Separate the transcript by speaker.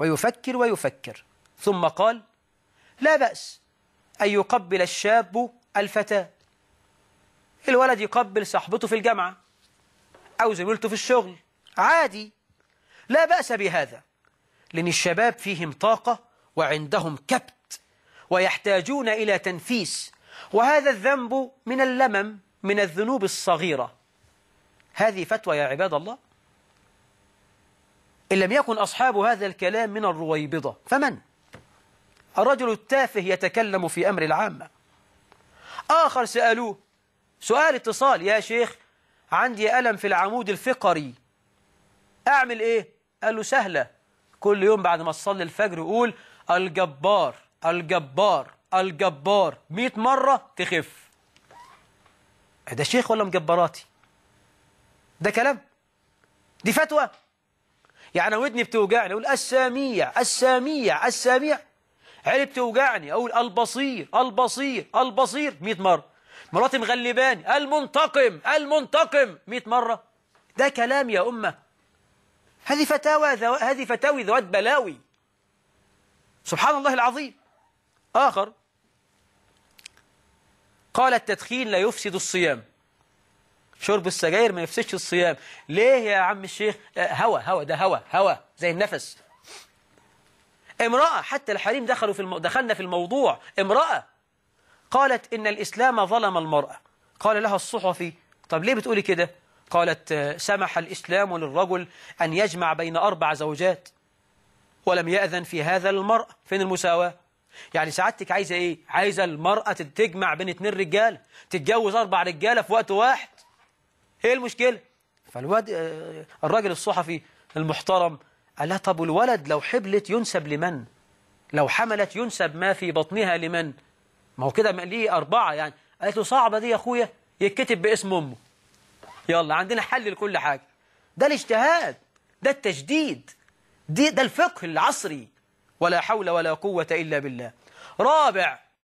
Speaker 1: ويفكر ويفكر ثم قال لا بأس أن يقبل الشاب الفتاة الولد يقبل صاحبته في الجامعة أو زميلته في الشغل عادي لا بأس بهذا لأن الشباب فيهم طاقة وعندهم كبت ويحتاجون إلى تنفيس وهذا الذنب من اللمم من الذنوب الصغيرة هذه فتوى يا عباد الله إن لم يكن أصحاب هذا الكلام من الرويبضة فمن؟ الرجل التافه يتكلم في أمر العامة آخر سألوه سؤال اتصال يا شيخ عندي ألم في العمود الفقري أعمل إيه؟ قال له سهلة كل يوم بعد ما تصلي الفجر قول الجبار الجبار الجبار 100 مرة تخف إيه ده شيخ ولا مجبراتي ده كلام دي فتوى يعني ودني بتوجعني أقول السميع السميع السميع عيني بتوجعني أقول البصير البصير البصير 100 مرة مراتي مغلباني المنتقم المنتقم 100 مرة ده كلام يا أمة هذه فتاوى ذو... هذه فتاوي ذوات بلاوي سبحان الله العظيم آخر قال التدخين لا يفسد الصيام شرب السجاير ما يفسدش الصيام ليه يا عم الشيخ آه، هوا هوا ده هوا هوا زي النفس امرأة حتى الحريم دخلوا في دخلنا في الموضوع امرأة قالت إن الإسلام ظلم المرأة قال لها الصحفي طب ليه بتقولي كده قالت آه، سمح الإسلام للرجل أن يجمع بين أربع زوجات ولم يأذن في هذا للمرأة فين المساواة يعني سعادتك عايزة إيه عايزة المرأة تجمع بين اتنين رجال تتجوز أربع رجالة في وقت واحد ايه المشكلة فالواد آه، الراجل الصحفي المحترم قال لها طب الولد لو حبلت ينسب لمن لو حملت ينسب ما في بطنها لمن ما هو كده ليه أربعة يعني قالت له صعبة دي يا أخويا يتكتب باسم أمه يلا عندنا حل لكل حاجة ده الاجتهاد ده التجديد دي ده الفقه العصري ولا حول ولا قوة إلا بالله رابع